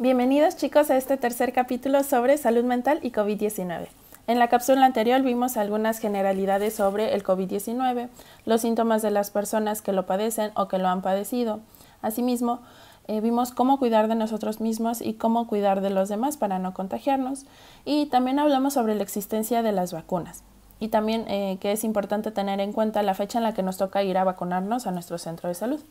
Bienvenidos chicos a este tercer capítulo sobre salud mental y COVID-19. En la cápsula anterior vimos algunas generalidades sobre el COVID-19, los síntomas de las personas que lo padecen o que lo han padecido. Asimismo, eh, vimos cómo cuidar de nosotros mismos y cómo cuidar de los demás para no contagiarnos. Y también hablamos sobre la existencia de las vacunas. Y también eh, que es importante tener en cuenta la fecha en la que nos toca ir a vacunarnos a nuestro centro de salud.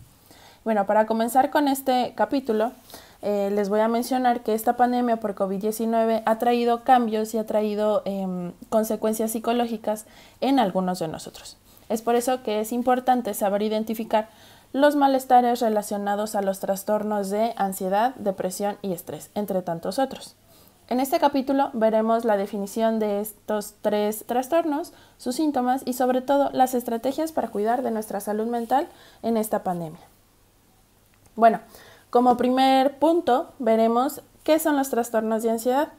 Bueno, para comenzar con este capítulo, eh, les voy a mencionar que esta pandemia por COVID-19 ha traído cambios y ha traído em, consecuencias psicológicas en algunos de nosotros. Es por eso que es importante saber identificar los malestares relacionados a los trastornos de ansiedad, depresión y estrés, entre tantos otros. En este capítulo veremos la definición de estos tres trastornos, sus síntomas y sobre todo las estrategias para cuidar de nuestra salud mental en esta pandemia. Bueno, como primer punto veremos qué son los trastornos de ansiedad.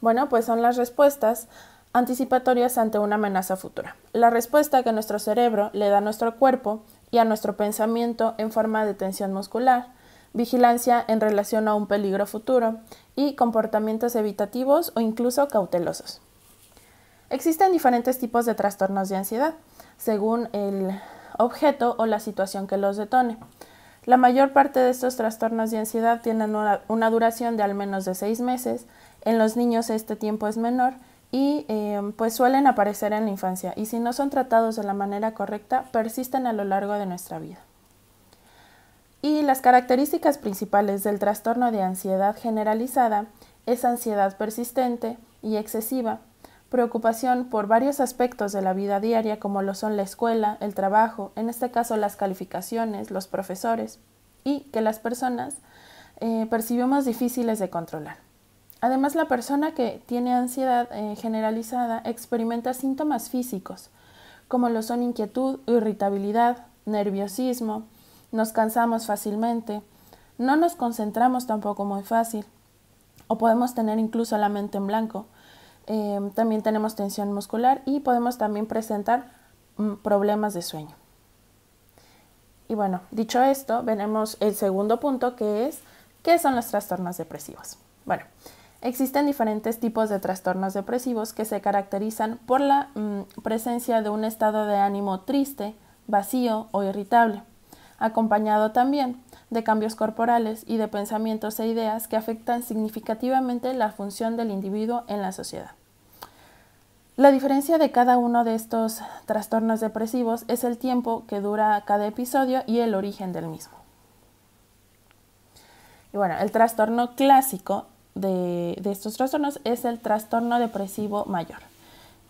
Bueno, pues son las respuestas anticipatorias ante una amenaza futura. La respuesta que nuestro cerebro le da a nuestro cuerpo y a nuestro pensamiento en forma de tensión muscular, vigilancia en relación a un peligro futuro y comportamientos evitativos o incluso cautelosos. Existen diferentes tipos de trastornos de ansiedad, según el objeto o la situación que los detone. La mayor parte de estos trastornos de ansiedad tienen una, duración de al menos de seis meses. En los niños este tiempo es menor y em, pues suelen aparecer en la infancia y si no son tratados de la manera correcta persisten a lo largo de nuestra vida. Y las características principales del trastorno de ansiedad generalizada es ansiedad persistente y excesiva, preocupación por varios aspectos de la vida diaria como lo son la escuela, el trabajo, en este caso las calificaciones, los profesores, y que las personas eh, percibimos difíciles de controlar. Además, la persona que tiene ansiedad eh, generalizada experimenta síntomas físicos, como lo son inquietud, irritabilidad, nerviosismo, nos cansamos fácilmente, no nos concentramos tampoco muy fácil, o podemos tener incluso la mente en blanco, Em, también tenemos tensión muscular y podemos también presentar mm, problemas de sueño. Y bueno, dicho esto, veremos el segundo punto que es, ¿qué son los trastornos depresivos? Bueno, existen diferentes tipos de trastornos depresivos que se caracterizan por la mm, presencia de un estado de ánimo triste, vacío o irritable, acompañado también de cambios corporales y de pensamientos e ideas que afectan significativamente la función del individuo en la sociedad. La diferencia de cada uno de estos trastornos depresivos es el tiempo que dura cada episodio y el origen del mismo. Y bueno, el trastorno clásico de, de estos trastornos es el trastorno depresivo mayor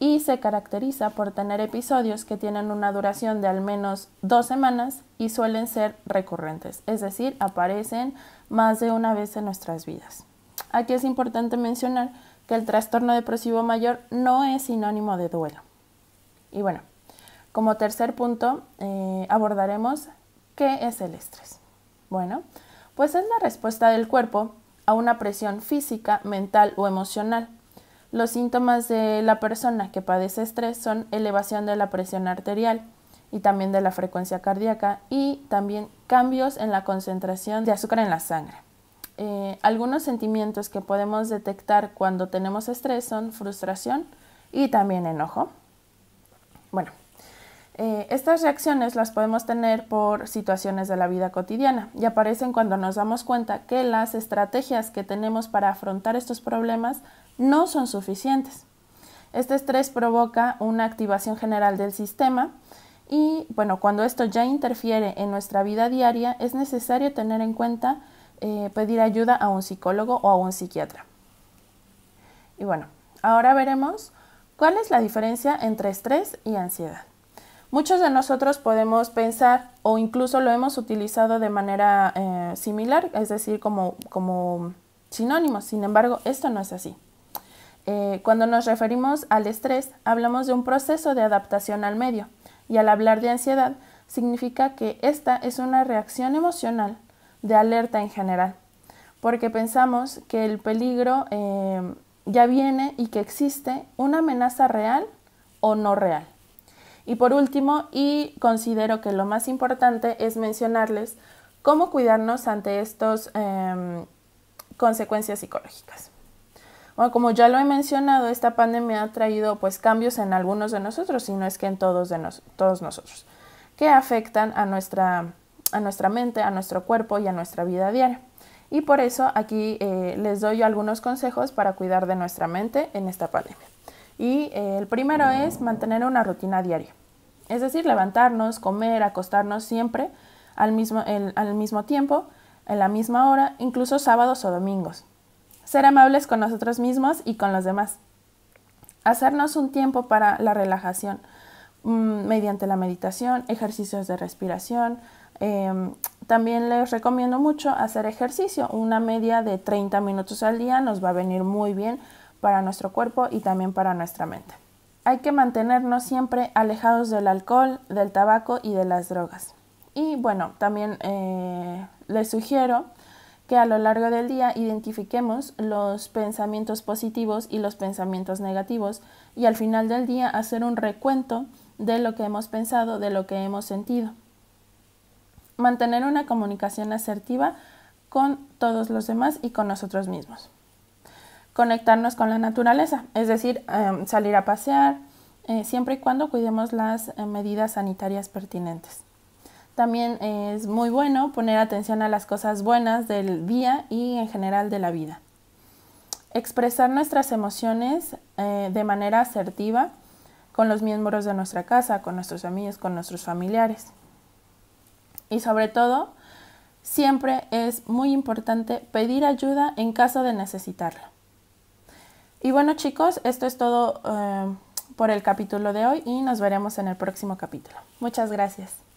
y se caracteriza por tener episodios que tienen una duración de al menos dos semanas y suelen ser recurrentes, es decir, aparecen más de una vez en nuestras vidas. Aquí es importante mencionar que el trastorno depresivo mayor no es sinónimo de duelo. Y bueno, como tercer punto eh, abordaremos qué es el estrés. Bueno, pues es la respuesta del cuerpo a una presión física, mental o emocional los síntomas de la persona que padece estrés son elevación de la presión arterial y también de la frecuencia cardíaca y también cambios en la concentración de azúcar en la sangre. Eh, algunos sentimientos que podemos detectar cuando tenemos estrés son frustración y también enojo. Bueno, eh, estas reacciones las podemos tener por situaciones de la vida cotidiana y aparecen cuando nos damos cuenta que las estrategias que tenemos para afrontar estos problemas no son suficientes. Este estrés provoca una activación general del sistema y bueno, cuando esto ya interfiere en nuestra vida diaria es necesario tener en cuenta eh, pedir ayuda a un psicólogo o a un psiquiatra. Y bueno, ahora veremos cuál es la diferencia entre estrés y ansiedad. Muchos de nosotros podemos pensar o incluso lo hemos utilizado de manera eh, similar, es decir, como, como sinónimos. Sin embargo, esto no es así. Eh, cuando nos referimos al estrés, hablamos de un proceso de adaptación al medio y al hablar de ansiedad, significa que esta es una reacción emocional de alerta en general, porque pensamos que el peligro eh, ya viene y que existe una amenaza real o no real. Y por último, y considero que lo más importante es mencionarles cómo cuidarnos ante estas em, consecuencias psicológicas. como ya lo he mencionado, esta pandemia ha traído pues cambios en algunos de nosotros, si no es que en todos, de todos nosotros, que afectan a nuestra, a nuestra mente, a nuestro cuerpo y a nuestra vida diaria. Y por eso aquí eh, les doy algunos consejos para cuidar de nuestra mente en esta pandemia. Y eh, el primero es mantener una rutina diaria, es decir, levantarnos, comer, acostarnos siempre al mismo, tiempo, en la misma hora, incluso sábados o domingos. Ser amables con nosotros mismos y con los demás. Hacernos un tiempo para la relajación mm, mediante la meditación, ejercicios de respiración, em, también les recomiendo mucho hacer ejercicio. Una media de 30 minutos al día nos va a venir muy bien para nuestro cuerpo y también para nuestra mente. Hay que mantenernos siempre alejados del alcohol, del tabaco y de las drogas. Y bueno, también eh, les sugiero que a lo largo del día identifiquemos los pensamientos positivos y los pensamientos negativos y al final del día hacer un recuento de lo que hemos pensado, de lo que hemos sentido. Mantener una comunicación asertiva con todos los demás y con nosotros mismos conectarnos con la naturaleza, es decir, em, salir a pasear, eh, siempre y cuando cuidemos las eh, medidas sanitarias pertinentes. También es muy bueno poner atención a las cosas buenas del día y en general de la vida. Expresar nuestras emociones eh, de manera asertiva con los miembros de nuestra casa, con nuestros amigos, con nuestros familiares. Y sobre todo, siempre es muy importante pedir ayuda en caso de necesitarla. Y bueno chicos, esto es todo eh, por el capítulo de hoy y nos veremos en el próximo capítulo. Muchas gracias.